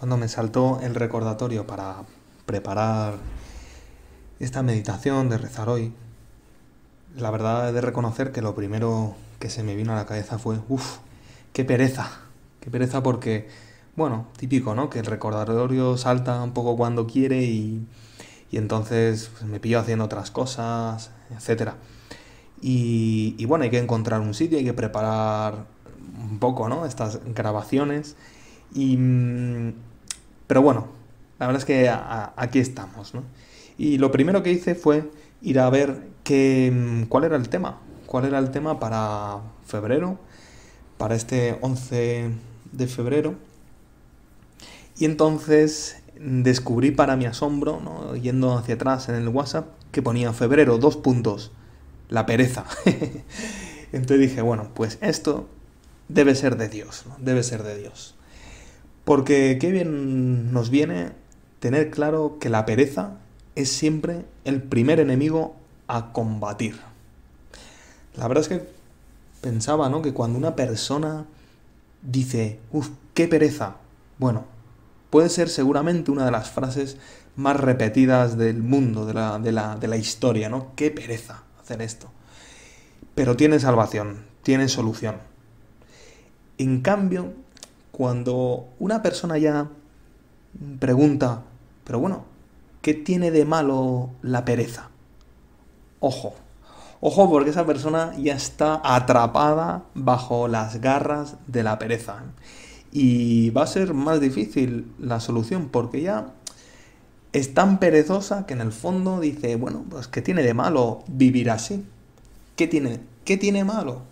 Cuando me saltó el recordatorio para preparar esta meditación de rezar hoy, la verdad he de reconocer que lo primero que se me vino a la cabeza fue, uff, qué pereza, qué pereza porque, bueno, típico, ¿no? Que el recordatorio salta un poco cuando quiere y, entonces pues, me pillo haciendo otras cosas, etc. Y, bueno, hay que encontrar un sitio, hay que preparar un poco, ¿no? Estas grabaciones y... Mm, pero bueno, la verdad es que aquí estamos, ¿no? Y lo primero que hice fue ir a ver mm, cuál era el tema, cuál era el tema para febrero, para este 11 de febrero. Y entonces descubrí para mi asombro, yendo hacia atrás en el WhatsApp, que ponía febrero, dos puntos, la pereza. entonces dije, bueno, pues esto debe ser de Dios, ¿no? debe ser de Dios. Porque qué bien nos viene tener claro que la pereza es siempre el primer enemigo a combatir. La verdad es que pensaba, ¿no? Que cuando una persona dice, uff, qué pereza, bueno, puede ser seguramente una de las frases más repetidas del mundo, de la, de la, de la historia, ¿no? Qué pereza hacer esto. Pero tiene salvación, tiene solución. En cambio, cuando una persona ya pregunta, pero bueno, ¿qué tiene de malo la pereza? Ojo, ojo porque esa persona ya está atrapada bajo las garras de la pereza. ¿eh? Y va a ser más difícil la solución porque ya es tan perezosa que en el fondo dice, bueno, pues ¿qué tiene de malo vivir así? ¿Qué tiene, qué tiene malo?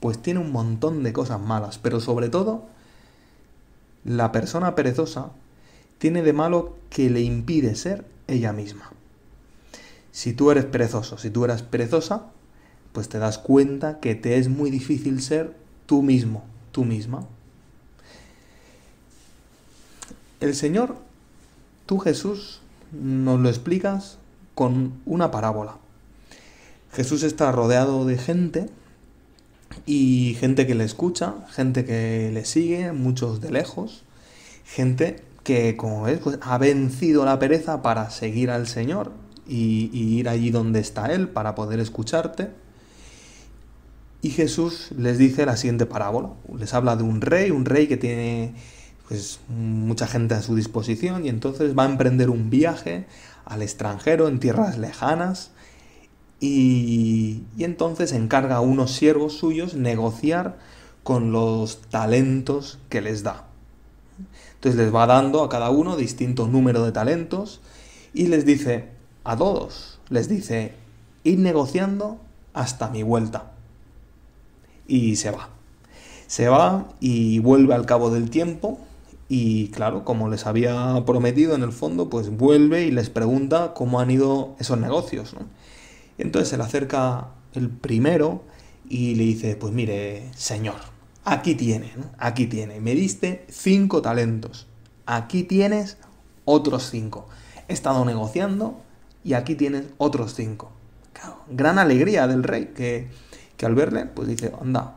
Pues tiene un montón de cosas malas, pero sobre todo la persona perezosa tiene de malo que le impide ser ella misma. Si tú eres perezoso, si tú eras perezosa, pues te das cuenta que te es muy difícil ser tú mismo, tú misma. El Señor, tú Jesús, nos lo explicas con una parábola. Jesús está rodeado de gente y gente que le escucha, gente que le sigue, muchos de lejos, gente que, como ves, pues, ha vencido la pereza para seguir al Señor y, y ir allí donde está Él para poder escucharte. Y Jesús les dice la siguiente parábola. Les habla de un rey, un rey que tiene pues mucha gente a su disposición y entonces va a emprender un viaje al extranjero en tierras lejanas y, entonces encarga a unos siervos suyos negociar con los talentos que les da. Entonces les va dando a cada uno distinto número de talentos y les dice a todos, les dice, ir negociando hasta mi vuelta. Y se va. Se va y vuelve al cabo del tiempo y claro, como les había prometido en el fondo, pues vuelve y les pregunta cómo han ido esos negocios. Entonces se le acerca el primero y le dice, pues mire, señor, aquí tiene, aquí tiene, me diste cinco talentos, aquí tienes otros cinco. He estado negociando y aquí tienes otros cinco. gran alegría del rey que, al verle, pues dice, anda,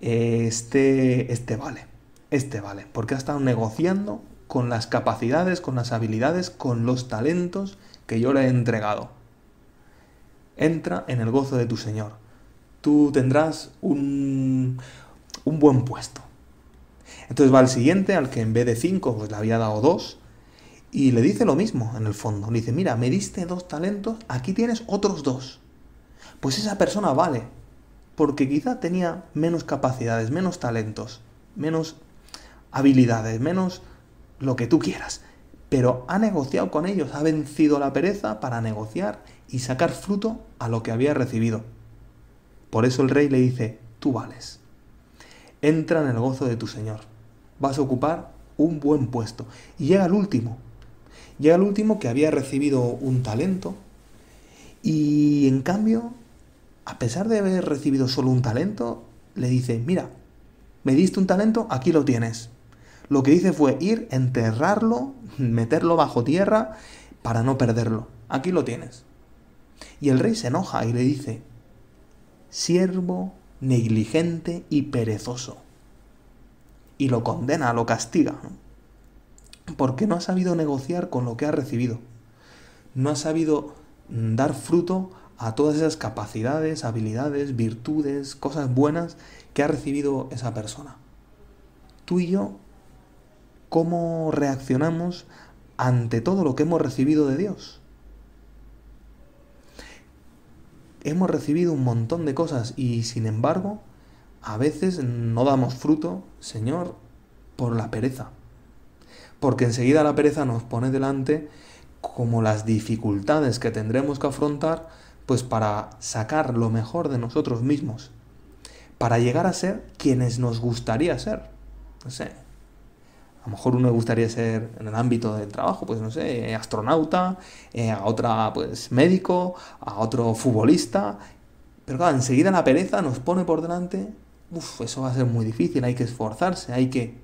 este, este vale, este vale, porque ha estado negociando con las capacidades, con las habilidades, con los talentos que yo le he entregado entra en el gozo de tu Señor. Tú tendrás un, buen puesto. Entonces va al siguiente, al que en vez de cinco, pues le había dado dos, y le dice lo mismo en el fondo. Le dice, mira, me diste dos talentos, aquí tienes otros dos. Pues esa persona vale, porque quizá tenía menos capacidades, menos talentos, menos habilidades, menos lo que tú quieras pero ha negociado con ellos, ha vencido la pereza para negociar y sacar fruto a lo que había recibido. Por eso el rey le dice, tú vales. Entra en el gozo de tu Señor. Vas a ocupar un buen puesto. Y llega el último. Llega el último que había recibido un talento. Y en cambio, a pesar de haber recibido solo un talento, le dice, mira, me diste un talento, aquí lo tienes lo que dice fue ir, enterrarlo, meterlo bajo tierra para no perderlo. Aquí lo tienes. Y el rey se enoja y le dice, siervo negligente y perezoso. Y lo condena, lo castiga, porque no ha sabido negociar con lo que ha recibido. No ha sabido mm, dar fruto a todas esas capacidades, habilidades, virtudes, cosas buenas que ha recibido esa persona. Tú y yo cómo reaccionamos ante todo lo que hemos recibido de Dios. Hemos recibido un montón de cosas y sin embargo a veces no damos fruto, Señor, por la pereza. Porque enseguida la pereza nos pone delante como las dificultades que tendremos que afrontar pues para sacar lo mejor de nosotros mismos, para llegar a ser quienes nos gustaría ser. No sé, a lo mejor uno le gustaría ser en el ámbito del trabajo, pues no sé, astronauta, eh, a otra pues médico, a otro futbolista. Pero claro, enseguida la pereza nos pone por delante, Uf, eso va a ser muy difícil, hay que esforzarse, hay que...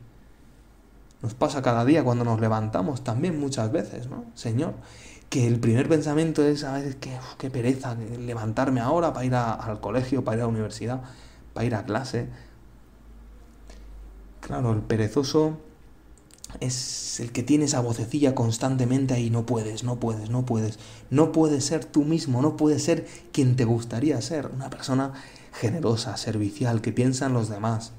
Nos pasa cada día cuando nos levantamos también muchas veces, ¿no? Señor, que el primer pensamiento es a ah, veces que, qué pereza levantarme ahora para ir al colegio, para ir a la universidad, para ir a clase. Claro, el perezoso es el que tiene esa vocecilla constantemente ahí, no puedes, no puedes, no puedes, no puedes ser tú mismo, no puedes ser quien te gustaría ser, una persona generosa, servicial, que piensa en los demás.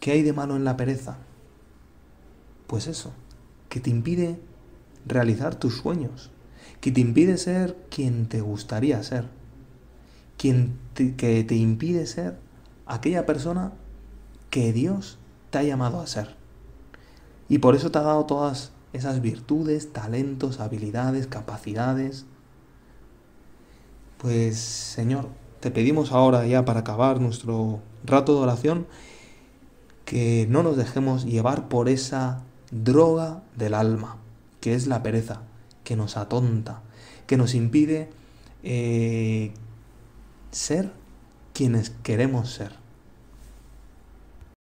¿Qué hay de malo en la pereza? Pues eso, que te impide realizar tus sueños, que te impide ser quien te gustaría ser, que te impide ser aquella persona que Dios te ha llamado a ser. Y por eso te ha dado todas esas virtudes, talentos, habilidades, capacidades. Pues Señor, te pedimos ahora ya para acabar nuestro rato de oración que no nos dejemos llevar por esa droga del alma, que es la pereza, que nos atonta, que nos impide eh, ser quienes queremos ser.